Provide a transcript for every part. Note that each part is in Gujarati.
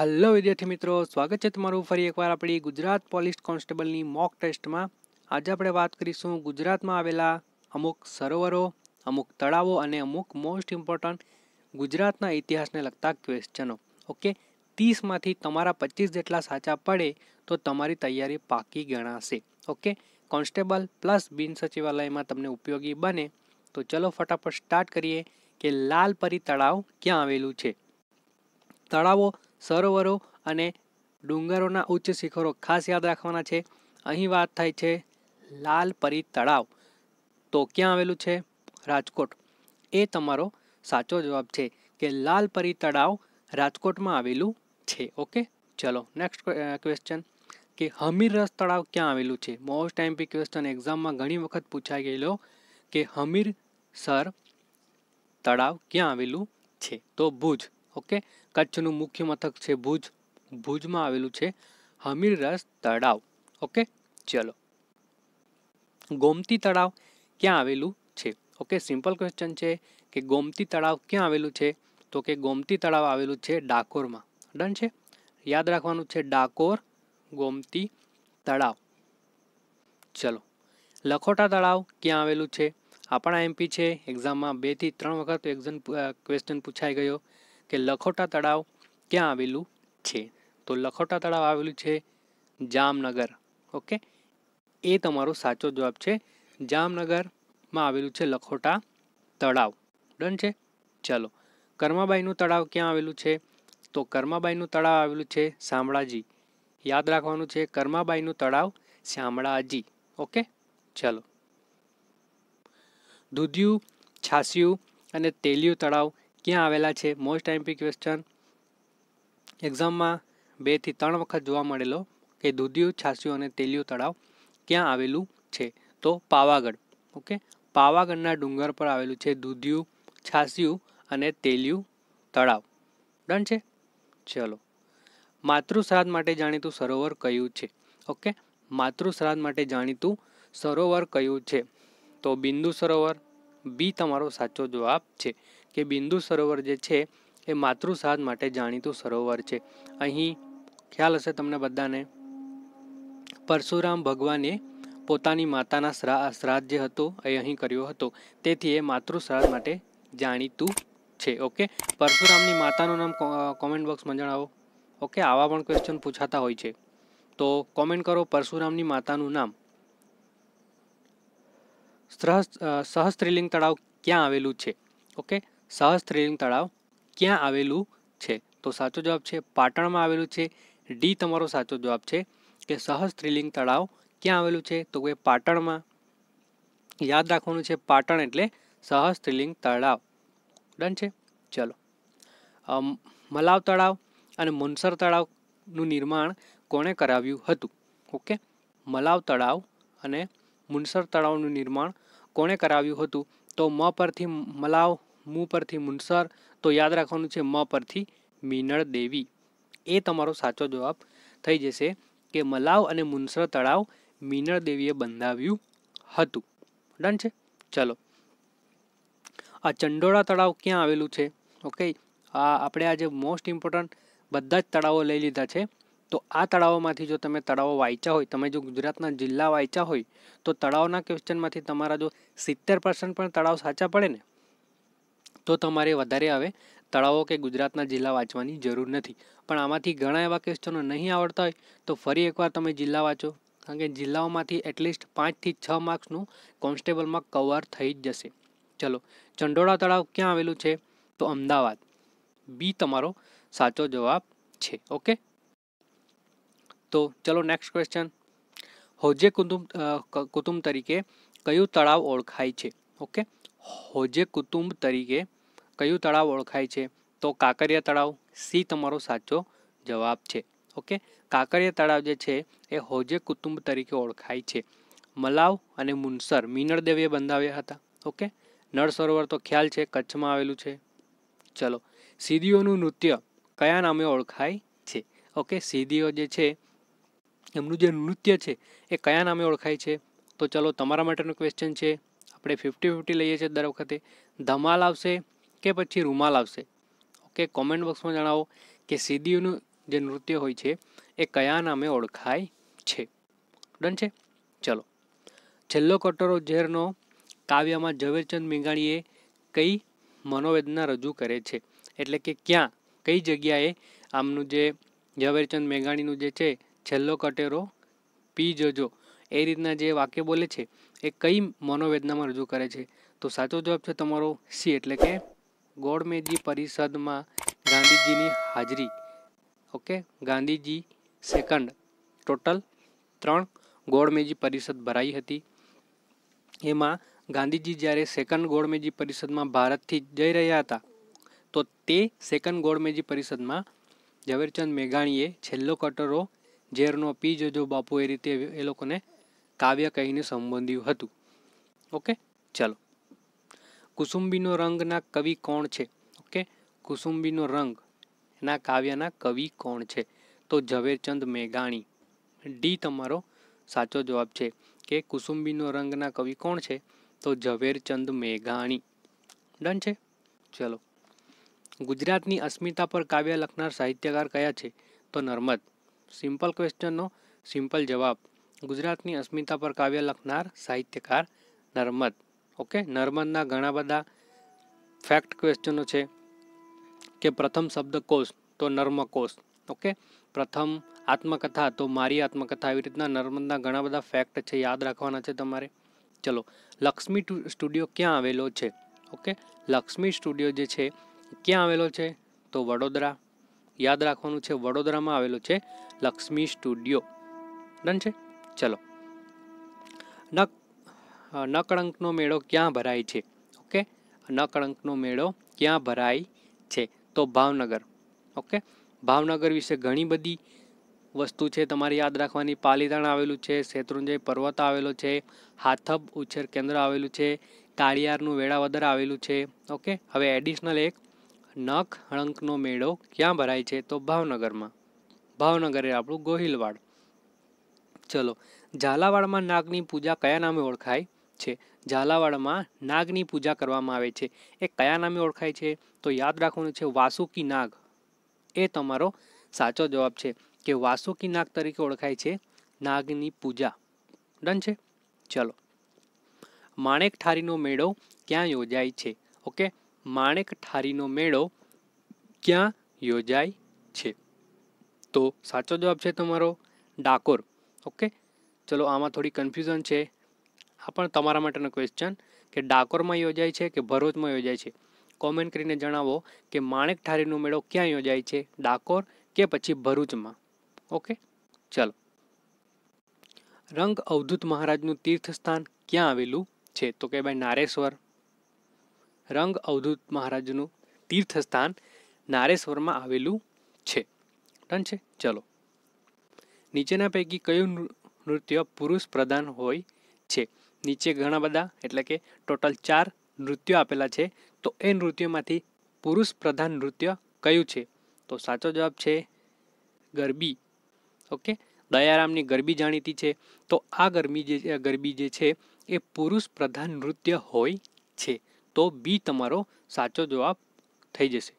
હલો વિદ્યાર્થી મિત્રો સ્વાગત છે તમારું ફરી એકવાર આપણી ગુજરાત પોલીસ કોન્સ્ટેબલની મોક ટેસ્ટમાં આજે આપણે વાત કરીશું ગુજરાતમાં આવેલા અમુક સરોવરો અમુક તળાવો અને અમુક મોસ્ટ ઇમ્પોર્ટન્ટ ગુજરાતના ઇતિહાસને લગતા ક્વેશ્ચનો ઓકે તીસમાંથી તમારા પચીસ જેટલા સાચા પડે તો તમારી તૈયારી પાકી ગણાશે ઓકે કોન્સ્ટેબલ પ્લસ બિન સચિવાલયમાં તમને ઉપયોગી બને તો ચલો ફટાફટ સ્ટાર્ટ કરીએ કે લાલપરી તળાવ ક્યાં આવેલું છે તળાવો સરોવરો અને ડુંગરોના ઉચ્ચ શિખરો ખાસ યાદ રાખવાના છે અહીં વાત થાય છે લાલપરી તળાવ તો ક્યાં આવેલું છે રાજકોટ એ તમારો સાચો જવાબ છે કે લાલ પરી તળાવ રાજકોટમાં આવેલું છે ઓકે ચલો નેક્સ્ટ ક્વેશ્ચન કે હમીરરસ તળાવ ક્યાં આવેલું છે મોસ્ટ ટાઈમ પી ક્વેશ્ચન એક્ઝામમાં ઘણી વખત પૂછાઈ ગયેલો કે હમીર સર તળાવ ક્યાં આવેલું છે તો ભુજ ઓકે કચ્છનું મુખ્ય મથક છે ભુજ ભુજમાં આવેલું છે હમીરરસ તળાવ ઓકે ચલો ગોમતી તળાવ ક્યાં આવેલું છે ઓકે સિમ્પલ ક્વેશ્ચન છે કે ગોમતી તળાવ ક્યાં આવેલું છે તો કે ગોમતી તળાવ આવેલું છે ડાકોરમાં ડન છે યાદ રાખવાનું છે ડાકોર ગોમતી તળાવ ચલો લખોટા તળાવ ક્યાં આવેલું છે આપણા એમપી છે એક્ઝામમાં બેથી ત્રણ વખત એક્ઝામ ક્વેશ્ચન પૂછાઈ ગયો કે લખોટા તળાવ ક્યાં આવેલું છે તો લખોટા તળાવ આવેલું છે જામનગર ઓકે એ તમારો સાચો જવાબ છે જામનગરમાં આવેલું છે લખોટા તળાવ ડન છે ચલો કર્માબાઈનું તળાવ ક્યાં આવેલું છે તો કર્માબાઈનું તળાવ આવેલું છે શામળાજી યાદ રાખવાનું છે કર્માબાઈનું તળાવ શામળાજી ઓકે ચલો દૂધિયું છાસિયું અને તેલિયું તળાવ ક્યાં આવેલા છે મોસ્ટ એમ્પી ક્વેશ્ચન એક્ઝામમાં બેથી ત્રણ વખત જોવા મળેલો કે દૂધિયું છાસિયું અને તેલિયું તળાવ ક્યાં આવેલું છે તો પાવાગઢ ઓકે પાવાગઢના ડુંગર પર આવેલું છે દૂધિયું છાસિયું અને તેલિયું તળાવ ડન છે ચલો માતૃશ્રાદ્ધ માટે જાણીતું સરોવર કયું છે ઓકે માતૃશ્રાદ્ધ માટે જાણીતું સરોવર કયું છે તો બિંદુ સરોવર બી તમારો સાચો જવાબ છે કે બિંદુ સરોવર જે છે એ માતૃસાદ માટે જાણીતું સરોવર છે અહીં ખ્યાલ હશે તમને બધાને પરશુરામ ભગવાને પોતાની માતાના શ્રાદ્ધ જે હતો એ અહીં કર્યો હતો તેથી એ માતૃશ્રાદ્ધ માટે જાણીતું છે ઓકે પરશુરામની માતાનું નામ કોમેન્ટ બોક્સમાં જણાવો ઓકે આવા પણ ક્વેશ્ચન પૂછાતા હોય છે તો કોમેન્ટ કરો પરશુરામની માતાનું નામ સહસ્ત્રીલિંગ તળાવ ક્યાં આવેલું છે ઓકે સહસ્ત્રેલિંગ તળાવ ક્યાં આવેલું છે તો સાચો જવાબ છે પાટણમાં આવેલું છે ડી તમારો સાચો જવાબ છે કે સહસ્ત્રીલિંગ તળાવ ક્યાં આવેલું છે તો કે પાટણમાં યાદ રાખવાનું છે પાટણ એટલે સહજ સહસ્ત્રીલિંગ તળાવ ડન છે ચલો મલાવ તળાવ અને મુનસર તળાવનું નિર્માણ કોણે કરાવ્યું હતું ઓકે મલાવ તળાવ અને મુનસર તળાવનું નિર્માણ કોણે કરાવ્યું હતું તો મ પરથી મલાવ મુ પરથી મુનસર તો યાદ રાખવાનું છે મ પરથી મીનળ દેવી એ તમારો સાચો જવાબ થઈ જશે કે મલાવ અને મુનસર તળાવ મીનળ દેવીએ બંધાવ્યું હતું ડન છે ચલો આ ચંડોળા તળાવ ક્યાં આવેલું છે ઓકે આ આપણે આજે મોસ્ટ ઇમ્પોર્ટન્ટ બધા જ તળાવો લઈ લીધા છે તો આ તળાવોમાંથી જો તમે તળાવો વાંચ્યા હોય તમે જો ગુજરાતના જિલ્લા વાંચ્યા હોય તો તળાવના ક્વેશ્ચનમાંથી તમારા જો સિત્તેર પર્સન્ટ પણ તળાવ સાચા પડે ને તો તમારે વધારે હવે તળાવો કે ગુજરાતના જિલ્લા વાંચવાની જરૂર નથી પણ આમાંથી ઘણા એવા ક્વેશ્ચનો નહીં આવડતા હોય તો ફરી એકવાર તમે જિલ્લા વાંચો કારણ કે જિલ્લાઓમાંથી એટલીસ્ટ પાંચથી છ માર્ક્સનું કોન્સ્ટેબલમાં કવર થઈ જ જશે ચલો ચંડોળા તળાવ ક્યાં આવેલું છે તો અમદાવાદ બી તમારો સાચો જવાબ છે ઓકે તો ચલો નેક્સ્ટ ક્વેશ્ચન હોજે કુટુંબ કુટુંબ તરીકે કયું તળાવ ઓળખાય છે ઓકે હોજે કુટુંબ તરીકે કયું તળાવ ઓળખાય છે તો કાંકરિયા તળાવ સી તમારો સાચો જવાબ છે ઓકે કાંકરિયા તળાવ જે છે એ હોજે કુટુંબ તરીકે ઓળખાય છે મલાવ અને મુનસર મીનળદેવીએ બંધાવ્યા હતા ઓકે નળ સરોવર તો ખ્યાલ છે કચ્છમાં આવેલું છે ચલો સીધીઓનું નૃત્ય કયા નામે ઓળખાય છે ઓકે સીધીઓ જે છે એમનું જે નૃત્ય છે એ કયા નામે ઓળખાય છે તો ચલો તમારા માટેનું ક્વેશ્ચન છે આપણે ફિફ્ટી ફિફ્ટી લઈએ છીએ દર વખતે ધમાલ આવશે કે પછી રૂમાલ આવશે ઓકે કોમેન્ટ બોક્સમાં જણાવો કે સીદીઓનું જે નૃત્ય હોય છે એ કયા નામે ઓળખાય છે ડન છે ચલો છેલ્લો કટોરો ઝેરનો કાવ્યમાં ઝવેરચંદ મેઘાણીએ કઈ મનોવેદના રજૂ કરે છે એટલે કે ક્યાં કઈ જગ્યાએ આમનું જે ઝવેરચંદ મેઘાણીનું જે છે છેલ્લો કટેરો પી જજો એ રીતના જે વાક્ય બોલે છે એ કઈ મનોવેદનામાં રજૂ કરે છે તો સાચો જવાબ છે તમારો સી એટલે કે ગોળમેજી પરિષદમાં ગાંધીજીની હાજરી ઓકે ગાંધીજી સેકન્ડ ટોટલ ત્રણ ગોળમેજી પરિષદ ભરાઈ હતી એમાં ગાંધીજી જ્યારે સેકન્ડ ગોળમેજી પરિષદમાં ભારતથી જઈ રહ્યા હતા તો તે સેકન્ડ ગોળમેજી પરિષદમાં ઝવેરચંદ મેઘાણીએ છેલ્લો કટરો ઝેરનો પી જજો બાપુ એ રીતે એ લોકોને કાવ્ય કહીને સંબોધ્યું હતું ઓકે ચલો કુસુંબીનો રંગના કવિ કોણ છે ઓકે કુસુંબીનો રંગ એના કાવ્યના કવિ કોણ છે તો ઝવેરચંદ મેઘાણી ડી તમારો સાચો જવાબ છે કે કુસુંબીનો રંગના કવિ કોણ છે તો ઝવેરચંદ મેઘાણી ડન છે ચલો ગુજરાતની અસ્મિતા પર કાવ્ય લખનાર સાહિત્યકાર કયા છે તો નર્મદ સિમ્પલ ક્વેશ્ચનનો સિમ્પલ જવાબ ગુજરાતની અસ્મિતા પર કાવ્ય લખનાર સાહિત્યકાર નર્મદ ઓકે નર્મદના ઘણા બધા ફેક્ટ ક્વેશ્ચનો છે કે પ્રથમ શબ્દકોશ તો નર્મકોશ ઓકે પ્રથમ આત્મકથા તો મારી આત્મકથા આવી રીતના નર્મદના ઘણા બધા ફેક્ટ છે યાદ રાખવાના છે તમારે ચલો લક્ષ્મી સ્ટુડિયો ક્યાં આવેલો છે ઓકે લક્ષ્મી સ્ટુડિયો જે છે ક્યાં આવેલો છે તો વડોદરા યાદ રાખવાનું છે વડોદરામાં આવેલો છે લક્ષ્મી સ્ટુડિયો ડન છે ચલો નક નકળંકનો મેળો ક્યાં ભરાય છે ઓકે નકળંકનો મેળો ક્યાં ભરાય છે તો ભાવનગર ઓકે ભાવનગર વિશે ઘણી બધી વસ્તુ છે તમારે યાદ રાખવાની પાલીતાણ આવેલું છે શેત્રુંજય પર્વત આવેલો છે હાથબ ઉછેર કેન્દ્ર આવેલું છે કાળિયારનું વેળાવદર આવેલું છે ઓકે હવે એડિશનલ એક નખ હળંકનો મેળો ક્યાં ભરાય છે તો ભાવનગરમાં ભાવનગર એ આપણું ગોહિલવાડ ચલો ઝાલાવાડમાં નાગની પૂજા કયા નામે ઓળખાય છે ઝાલાવાડમાં નાગની પૂજા કરવામાં આવે છે એ કયા નામે ઓળખાય છે તો યાદ રાખવાનું છે વાસુકી નાગ એ તમારો સાચો જવાબ છે કે વાસુકી નાગ તરીકે ઓળખાય છે નાગની પૂજા ડન છે ચલો માણેક ઠારીનો મેળો ક્યાં યોજાય છે ઓકે માણેક ઠારીનો મેળો ક્યાં યોજાય છે તો સાચો જવાબ છે તમારો ડાકોર ઓકે ચલો આમાં થોડી કન્ફ્યુઝન છે આ પણ તમારા માટેનો ક્વેશ્ચન કે ડાકોરમાં યોજાય છે કે ભરૂચમાં યોજાય છે કોમેન્ટ કરીને જણાવો કે માણેક ઠારીનો મેળો ક્યાં યોજાય છે ડાકોર કે પછી ભરૂચમાં ઓકે ચલો રંગ અવધૂત મહારાજનું તીર્થસ્થાન ક્યાં આવેલું છે તો કે ભાઈ નારેશ્વર રંગ અવધૂત મહારાજનું તીર્થસ્થાન નારેશ્વરમાં આવેલું છે ડન છે ચલો નીચેના પૈકી કયું નૃત્ય પુરુષ પ્રધાન હોય છે નીચે ઘણા બધા એટલે કે ટોટલ ચાર નૃત્યો આપેલા છે તો એ નૃત્યોમાંથી પુરુષ પ્રધાન નૃત્ય કયું છે તો સાચો જવાબ છે ગરબી ઓકે દયારામની ગરબી જાણીતી છે તો આ ગરબી જે ગરબી જે છે એ પુરુષ પ્રધાન નૃત્ય હોય છે તો બી તમારો સાચો જવાબ થઈ જશે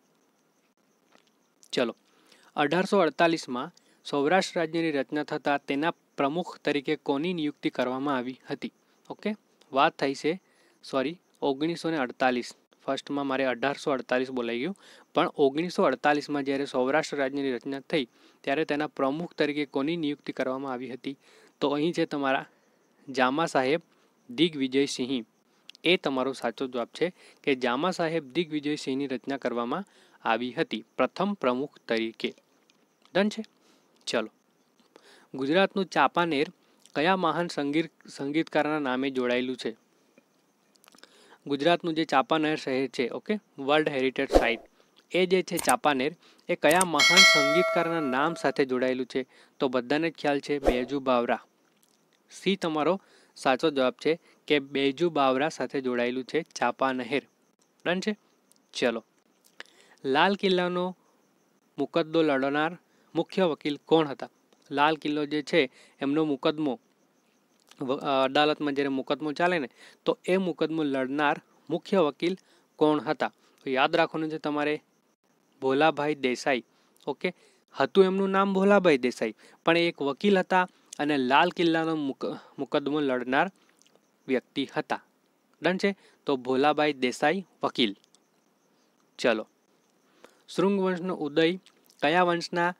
ચલો અઢારસો અડતાલીસમાં સૌરાષ્ટ્ર રાજ્યની રચના થતાં તેના પ્રમુખ તરીકે કોની નિયુક્તિ કરવામાં આવી હતી ઓકે વાત થઈ છે સોરી ઓગણીસો ને અડતાલીસ ફર્સ્ટમાં મારે અઢારસો અડતાલીસ બોલાઈ ગયું પણ ઓગણીસો અડતાલીસમાં જ્યારે સૌરાષ્ટ્ર રાજ્યની રચના થઈ ત્યારે તેના પ્રમુખ તરીકે કોની નિયુક્તિ કરવામાં આવી હતી તો અહીં છે તમારા જામા સાહેબ દિગ્વિજયસિંહ એ તમારો સાચો જવાબ છે કે જામા સાહેબ દિગ્વિજયસિંહની રચના કરવામાં આવી હતી પ્રથમ પ્રમુખ તરીકે ડન છે ચલો ગુજરાતનું ચાંપાનેર કયા મહાન સંગીત સંગીતકારના નામે જોડાયેલું છે ગુજરાતનું જે ચાંપાનેર શહેર છે ઓકે વર્લ્ડ હેરિટેજ સાઇટ એ જે છે ચાંપાનેર એ કયા મહાન સંગીતકારના નામ સાથે જોડાયેલું છે તો બધાને જ ખ્યાલ છે બેજુ બાવરા સી તમારો સાચો જવાબ છે કે બેજુ બાવરા સાથે જોડાયેલું છે ચાંપાનહેર ડન છે ચલો લાલ કિલ્લાનો મુકદ્દો લડનાર મુખ્ય વકીલ કોણ હતા લાલ કિલ્લો જે છે એમનો મુકદમો અદાલતમાં જ્યારે મુકદમો ચાલે ને તો એ મુકદમો લડનાર મુખ્ય વકીલ કોણ હતા તો યાદ રાખવાનું છે તમારે ભોલાભાઈ દેસાઈ ઓકે હતું એમનું નામ ભોલાભાઈ દેસાઈ પણ એક વકીલ હતા અને લાલ કિલ્લાનો મુકદમો લડનાર વ્યક્તિ હતા ડન છે તો ભોલાભાઈ દેસાઈ વકીલ ચલો શૃંગ વંશનો ઉદય કયા વંશના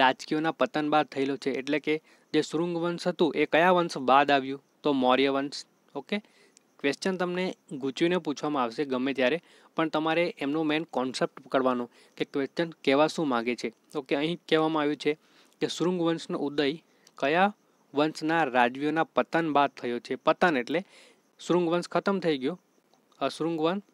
રાજકીયોના પતન બાદ થયેલો છે એટલે કે જે શૃંગ વંશ હતું એ કયા વંશ બાદ આવ્યું તો મૌર્ય વંશ ઓકે ક્વેશ્ચન તમને ગૂંચવીને પૂછવામાં આવશે ગમે ત્યારે પણ તમારે એમનો મેઇન કોન્સેપ્ટ કરવાનો કે ક્વેશ્ચન કહેવા શું માગે છે ઓકે અહીં કહેવામાં આવ્યું છે કે શૃંગ વંશનો ઉદય કયા વંશના રાજવીઓના પતન બાદ થયો છે પતન એટલે શૃંગ વંશ ખતમ થઈ ગયો અશૃંગ વંશ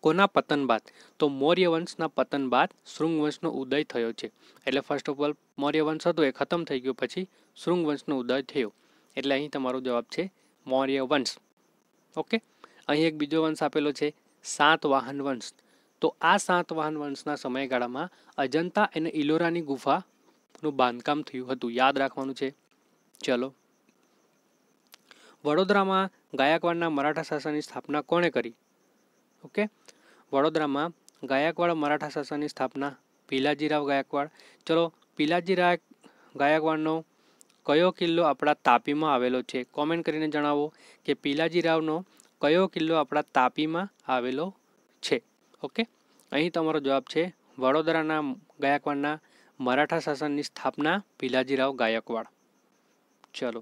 કોના પતન બાદ તો મૌર્ય વંશના પતન બાદ શૃંગ વંશનો ઉદય થયો છે એટલે ફર્સ્ટ ઓફ ઓલ મૌર્ય વંશ હતો એ ખતમ થઈ ગયો પછી શૃંગ વંશનો ઉદય થયો એટલે અહીં તમારો જવાબ છે મૌર્ય વંશ ઓકે અહીં એક બીજો વંશ આપેલો છે સાત વાહન વંશ તો આ સાત વાહન વંશના સમયગાળામાં અજંતા અને ઇલોરાની ગુફાનું બાંધકામ થયું હતું યાદ રાખવાનું છે ચલો વડોદરામાં ગાયકવાડના મરાઠા શાસનની સ્થાપના કોણે કરી ઓકે વડોદરામાં ગાયકવાડ મરાઠા શાસનની સ્થાપના પીલાજીરાવ ગાયકવાડ ચલો પીલાજીરાવ ગાયકવાડનો કયો કિલ્લો આપણા તાપીમાં આવેલો છે કોમેન્ટ કરીને જણાવો કે પીલાજીરાવનો કયો કિલ્લો આપણા તાપીમાં આવેલો છે ઓકે અહીં તમારો જવાબ છે વડોદરાના ગાયકવાડના મરાઠા શાસનની સ્થાપના પીલાજીરાવ ગાયકવાડ ચલો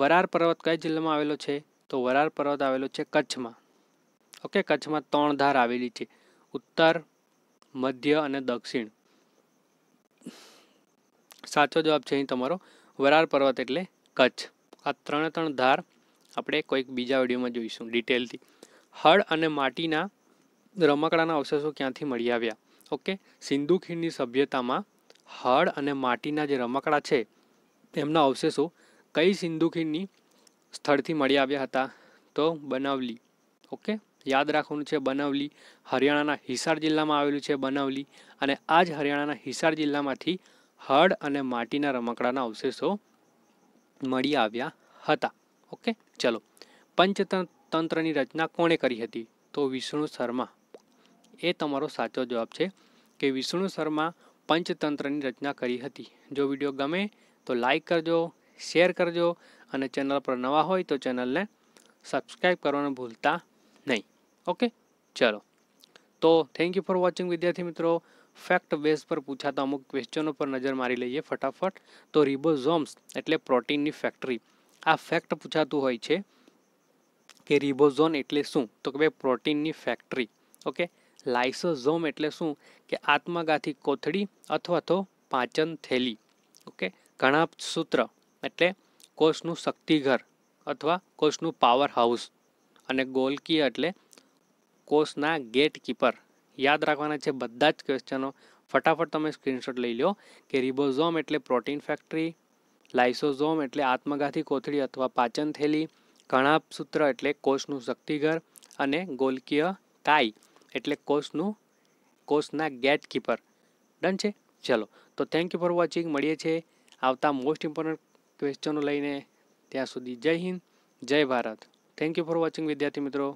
વરાર પર્વત કયા જિલ્લામાં આવેલો છે તો વરાર પર્વત આવેલો છે કચ્છમાં ઓકે કચ્છમાં ત્રણ ધાર આવેલી છે ઉત્તર મધ્ય અને દક્ષિણ સાચો જવાબ છે અહીં તમારો વરાર પર્વત એટલે કચ્છ આ ત્રણ ત્રણ ધાર આપણે કોઈક બીજા વિડીયોમાં જોઈશું ડિટેલથી હળ અને માટીના રમકડાના અવશેષો ક્યાંથી મળી આવ્યા ઓકે સિંધુ ખીણની સભ્યતામાં હળ અને માટીના જે રમકડા છે તેમના અવશેષો કઈ સિંધુ ખીણની સ્થળથી મળી આવ્યા હતા તો બનાવલી ઓકે યાદ રાખવાનું છે બનાવલી હરિયાણાના હિસાર જિલ્લામાં આવેલું છે બનાવલી અને આ જ હરિયાણાના હિસાર જિલ્લામાંથી હળ અને માટીના રમકડાના અવશેષો મળી આવ્યા હતા ઓકે ચલો પંચતંત્રની રચના કોણે કરી હતી તો વિષ્ણુ શર્મા એ તમારો સાચો જવાબ છે કે વિષ્ણુ શર્મા પંચતંત્રની રચના કરી હતી જો વિડીયો ગમે તો લાઈક કરજો શેર કરજો અને ચેનલ પર નવા હોય તો ચેનલને સબસ્ક્રાઈબ કરવાનું ભૂલતા ઓકે ચલો તો થેન્ક યુ ફોર વોચિંગ વિદ્યાર્થી મિત્રો ફેક્ટ બેઝ પર પૂછાતા અમુક ક્વેશ્ચનો પર નજર મારી લઈએ ફટાફટ તો રિબોઝોમ્સ એટલે પ્રોટીનની ફેક્ટરી આ ફેક્ટ પૂછાતું હોય છે કે રિબોઝોન એટલે શું તો કે ભાઈ પ્રોટીનની ફેક્ટરી ઓકે લાઇસોઝોમ એટલે શું કે આત્માગાથી કોથળી અથવા તો પાચન થેલી ઓકે ઘણા સૂત્ર એટલે કોષનું શક્તિઘર અથવા કોષનું પાવર હાઉસ અને ગોલકી એટલે કોર્સના ગેટકીપર યાદ રાખવાના છે બધા જ ક્વેશ્ચનો ફટાફટ તમે સ્ક્રીનશોટ લઈ લો કે રિબોઝોમ એટલે પ્રોટીન ફેક્ટરી લાઇસોઝોમ એટલે આત્મઘાતી કોથળી અથવા પાચન થેલી સૂત્ર એટલે કોષનું શક્તિઘર અને ગોલકીય કાઈ એટલે કોષનું કોષના ગેટકીપર ડન છે ચલો તો થેન્ક યુ ફોર વોચિંગ મળીએ છીએ આવતા મોસ્ટ ઇમ્પોર્ટન્ટ ક્વેશ્ચનો લઈને ત્યાં સુધી જય હિન્દ જય Bharat thank you for watching વિદ્યાર્થી મિત્રો